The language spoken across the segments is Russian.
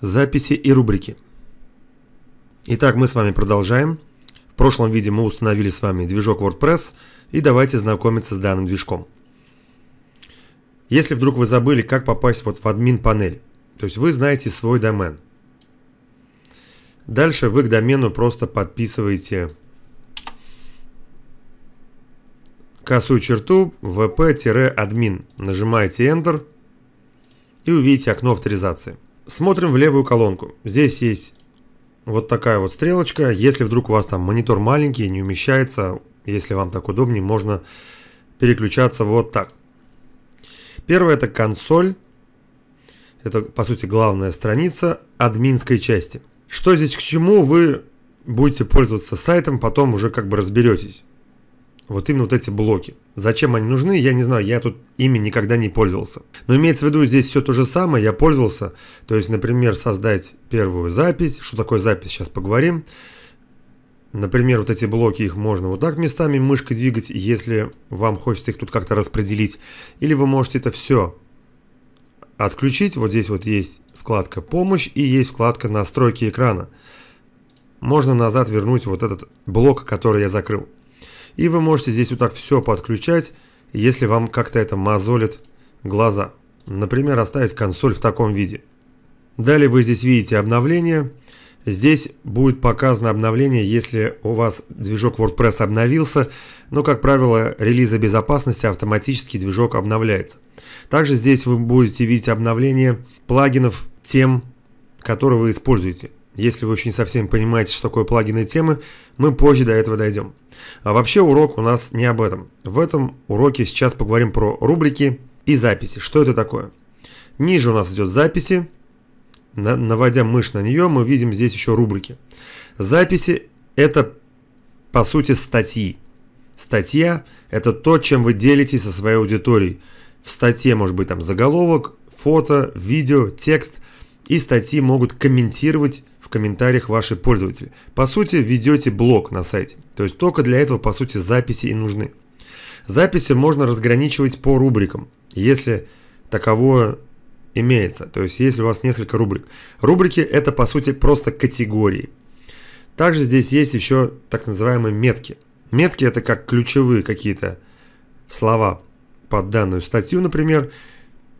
Записи и рубрики. Итак, мы с вами продолжаем. В прошлом видео мы установили с вами движок WordPress и давайте знакомиться с данным движком. Если вдруг вы забыли, как попасть вот в админ панель, то есть вы знаете свой домен. Дальше вы к домену просто подписываете косую черту vp-admin, нажимаете Enter и увидите окно авторизации. Смотрим в левую колонку. Здесь есть вот такая вот стрелочка. Если вдруг у вас там монитор маленький, не умещается, если вам так удобнее, можно переключаться вот так. Первое это консоль. Это, по сути, главная страница админской части. Что здесь к чему, вы будете пользоваться сайтом, потом уже как бы разберетесь. Вот именно вот эти блоки. Зачем они нужны, я не знаю, я тут ими никогда не пользовался. Но имеется в виду здесь все то же самое, я пользовался. То есть, например, создать первую запись. Что такое запись, сейчас поговорим. Например, вот эти блоки, их можно вот так местами мышкой двигать, если вам хочется их тут как-то распределить. Или вы можете это все отключить. Вот здесь вот есть вкладка «Помощь» и есть вкладка «Настройки экрана». Можно назад вернуть вот этот блок, который я закрыл. И вы можете здесь вот так все подключать, если вам как-то это мозолит глаза. Например, оставить консоль в таком виде. Далее вы здесь видите обновление. Здесь будет показано обновление, если у вас движок WordPress обновился, но, как правило, релиза безопасности автоматически движок обновляется. Также здесь вы будете видеть обновление плагинов тем, которые вы используете. Если вы еще не совсем понимаете, что такое плагины темы, мы позже до этого дойдем. А вообще урок у нас не об этом. В этом уроке сейчас поговорим про рубрики и записи. Что это такое? Ниже у нас идет записи. Наводя мышь на нее, мы видим здесь еще рубрики. Записи – это, по сути, статьи. Статья – это то, чем вы делитесь со своей аудиторией. В статье может быть там заголовок, фото, видео, текст – и статьи могут комментировать в комментариях ваши пользователи. По сути, ведете блог на сайте. То есть только для этого, по сути, записи и нужны. Записи можно разграничивать по рубрикам, если таковое имеется. То есть если у вас несколько рубрик. Рубрики это, по сути, просто категории. Также здесь есть еще так называемые метки. Метки это как ключевые какие-то слова под данную статью, например,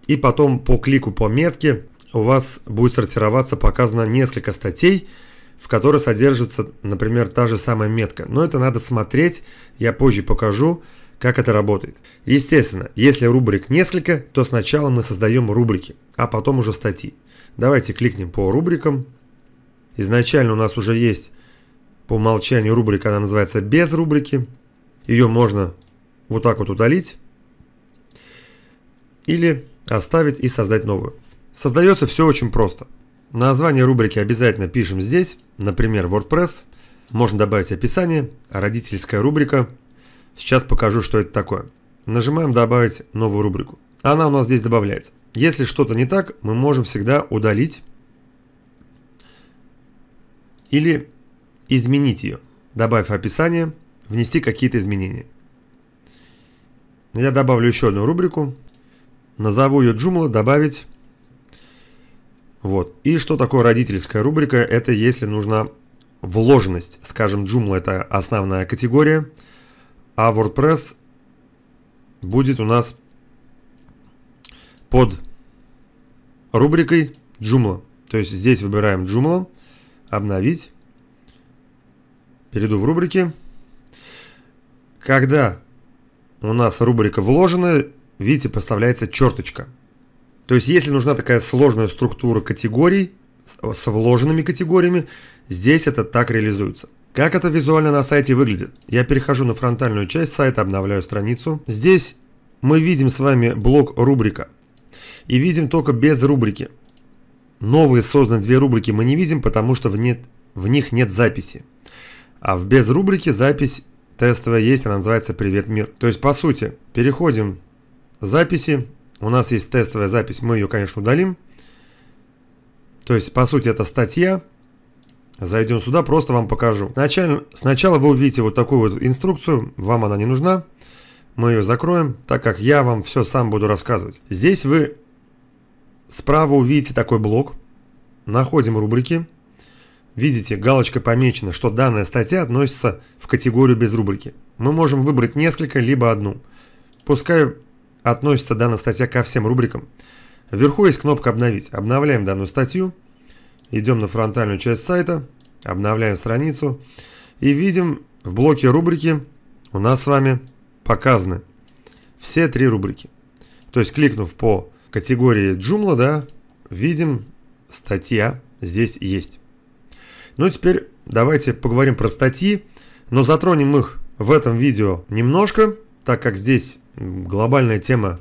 и потом по клику по метке у вас будет сортироваться показано несколько статей, в которой содержится, например, та же самая метка. Но это надо смотреть, я позже покажу, как это работает. Естественно, если рубрик несколько, то сначала мы создаем рубрики, а потом уже статьи. Давайте кликнем по рубрикам. Изначально у нас уже есть по умолчанию рубрика, она называется «Без рубрики». Ее можно вот так вот удалить или оставить и создать новую. Создается все очень просто. Название рубрики обязательно пишем здесь, например, WordPress. Можно добавить описание, родительская рубрика. Сейчас покажу, что это такое. Нажимаем «Добавить новую рубрику». Она у нас здесь добавляется. Если что-то не так, мы можем всегда удалить или изменить ее, добавив описание, внести какие-то изменения. Я добавлю еще одну рубрику. Назову ее Joomla «Добавить вот. И что такое родительская рубрика? Это если нужна вложенность. Скажем, Joomla – это основная категория, а WordPress будет у нас под рубрикой Joomla. То есть здесь выбираем Joomla, обновить, перейду в рубрики. Когда у нас рубрика вложена, видите, поставляется черточка – то есть, если нужна такая сложная структура категорий с э, вложенными категориями, здесь это так реализуется. Как это визуально на сайте выглядит? Я перехожу на фронтальную часть сайта, обновляю страницу. Здесь мы видим с вами блок рубрика. И видим только без рубрики. Новые созданы две рубрики мы не видим, потому что в, нет, в них нет записи. А в без рубрики запись тестовая есть, она называется «Привет, мир». То есть, по сути, переходим записи, у нас есть тестовая запись, мы ее, конечно, удалим. То есть, по сути, это статья. Зайдем сюда, просто вам покажу. Сначала, сначала вы увидите вот такую вот инструкцию, вам она не нужна. Мы ее закроем, так как я вам все сам буду рассказывать. Здесь вы справа увидите такой блок. Находим рубрики. Видите, галочка помечена, что данная статья относится в категорию без рубрики. Мы можем выбрать несколько, либо одну. Пускай Относится данная статья ко всем рубрикам. Вверху есть кнопка «Обновить». Обновляем данную статью. Идем на фронтальную часть сайта. Обновляем страницу. И видим в блоке рубрики у нас с вами показаны все три рубрики. То есть кликнув по категории Joomla, да, видим статья здесь есть. Ну теперь давайте поговорим про статьи, но затронем их в этом видео немножко, так как здесь глобальная тема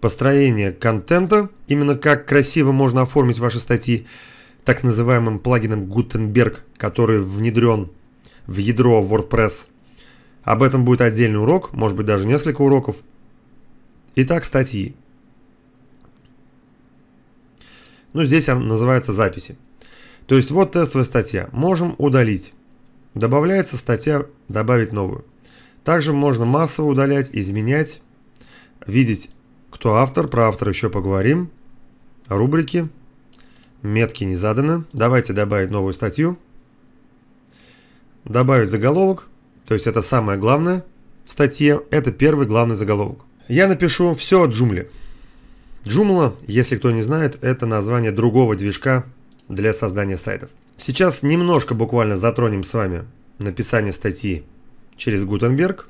построения контента, именно как красиво можно оформить ваши статьи так называемым плагином Gutenberg, который внедрен в ядро WordPress. Об этом будет отдельный урок, может быть даже несколько уроков. Итак, статьи. Ну, здесь она называется записи. То есть вот тестовая статья. Можем удалить. Добавляется статья «Добавить новую». Также можно массово удалять, изменять, видеть, кто автор, про автора еще поговорим. Рубрики, метки не заданы. Давайте добавить новую статью. Добавить заголовок, то есть это самое главное в статье, это первый главный заголовок. Я напишу все о джумле. Joomla, если кто не знает, это название другого движка для создания сайтов. Сейчас немножко буквально затронем с вами написание статьи через Гутенберг,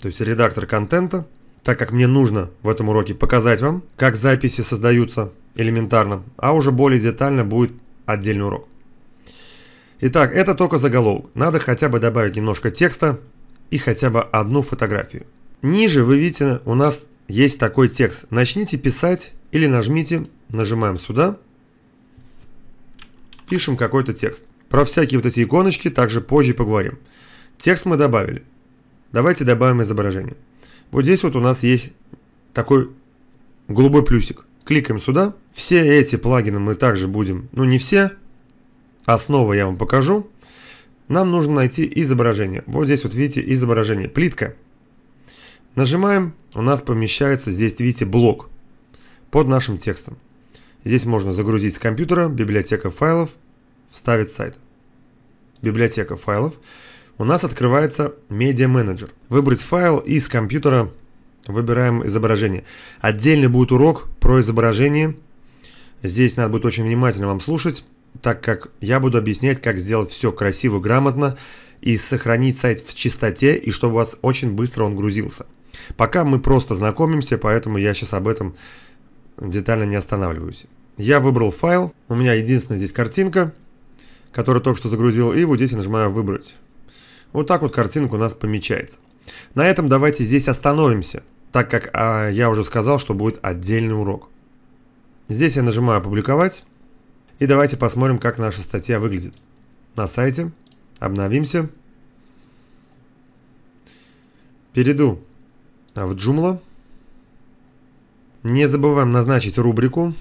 то есть редактор контента, так как мне нужно в этом уроке показать вам, как записи создаются элементарно, а уже более детально будет отдельный урок. Итак, это только заголовок. Надо хотя бы добавить немножко текста и хотя бы одну фотографию. Ниже вы видите, у нас есть такой текст. Начните писать или нажмите, нажимаем сюда, пишем какой-то текст. Про всякие вот эти иконочки также позже поговорим. Текст мы добавили. Давайте добавим изображение. Вот здесь вот у нас есть такой голубой плюсик. Кликаем сюда. Все эти плагины мы также будем, ну не все, основы я вам покажу. Нам нужно найти изображение. Вот здесь вот видите изображение, плитка. Нажимаем, у нас помещается здесь, видите, блок под нашим текстом. Здесь можно загрузить с компьютера библиотека файлов, вставить сайт. Библиотека файлов у нас открывается Media Manager. Выбрать файл из компьютера выбираем изображение. Отдельный будет урок про изображение. Здесь надо будет очень внимательно вам слушать, так как я буду объяснять, как сделать все красиво, грамотно и сохранить сайт в чистоте, и чтобы у вас очень быстро он грузился. Пока мы просто знакомимся, поэтому я сейчас об этом детально не останавливаюсь. Я выбрал файл, у меня единственная здесь картинка, которую только что загрузил, и вот здесь я нажимаю «Выбрать». Вот так вот картинка у нас помечается. На этом давайте здесь остановимся, так как а, я уже сказал, что будет отдельный урок. Здесь я нажимаю «Опубликовать». И давайте посмотрим, как наша статья выглядит. На сайте. Обновимся. Перейду в Joomla. Не забываем назначить рубрику.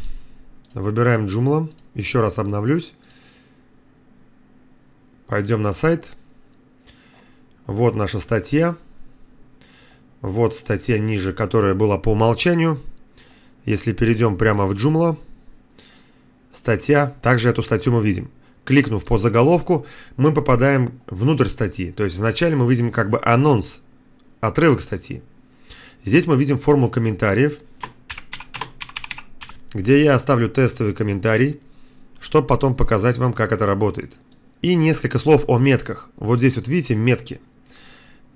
Выбираем Joomla. Еще раз обновлюсь. Пойдем на сайт. Вот наша статья. Вот статья ниже, которая была по умолчанию. Если перейдем прямо в Joomla, статья, также эту статью мы видим. Кликнув по заголовку, мы попадаем внутрь статьи. То есть вначале мы видим как бы анонс, отрывок статьи. Здесь мы видим форму комментариев, где я оставлю тестовый комментарий, чтобы потом показать вам, как это работает. И несколько слов о метках. Вот здесь вот видите метки –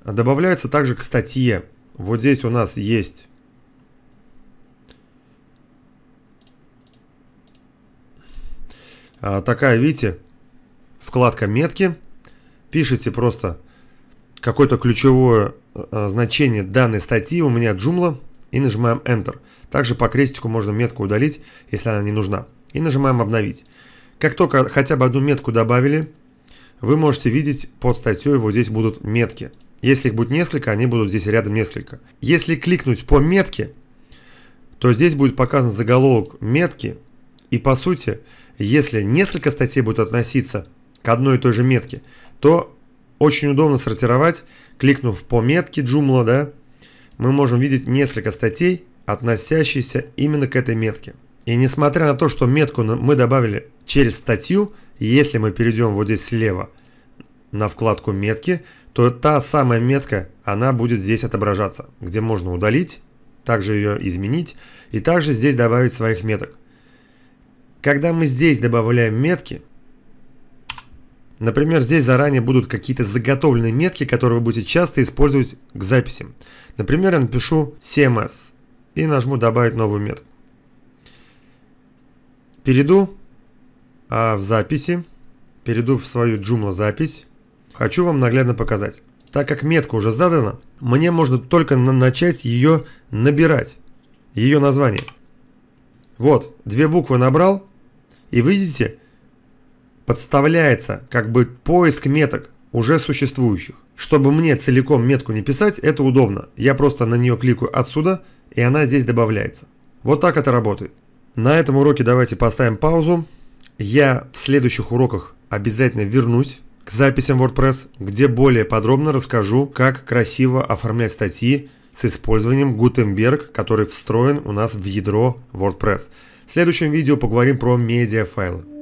Добавляется также к статье. Вот здесь у нас есть а, такая, видите, вкладка метки. Пишите просто какое-то ключевое а, значение данной статьи. У меня Joomla и нажимаем Enter. Также по крестику можно метку удалить, если она не нужна. И нажимаем обновить. Как только хотя бы одну метку добавили, вы можете видеть под статьей вот здесь будут метки. Если их будет несколько, они будут здесь рядом несколько. Если кликнуть по метке, то здесь будет показан заголовок метки. И по сути, если несколько статей будут относиться к одной и той же метке, то очень удобно сортировать, кликнув по метке Joomla, да, мы можем видеть несколько статей, относящиеся именно к этой метке. И несмотря на то, что метку мы добавили через статью, если мы перейдем вот здесь слева – на вкладку метки, то та самая метка, она будет здесь отображаться, где можно удалить, также ее изменить и также здесь добавить своих меток. Когда мы здесь добавляем метки, например, здесь заранее будут какие-то заготовленные метки, которые вы будете часто использовать к записям. Например, я напишу CMS и нажму «Добавить новую метку». Перейду а, в записи, перейду в свою Joomla запись Хочу вам наглядно показать. Так как метка уже задана, мне можно только на начать ее набирать. Ее название. Вот, две буквы набрал. И видите, подставляется как бы поиск меток уже существующих. Чтобы мне целиком метку не писать, это удобно. Я просто на нее кликаю отсюда, и она здесь добавляется. Вот так это работает. На этом уроке давайте поставим паузу. Я в следующих уроках обязательно вернусь к записям WordPress, где более подробно расскажу, как красиво оформлять статьи с использованием Gutenberg, который встроен у нас в ядро WordPress. В следующем видео поговорим про медиафайлы.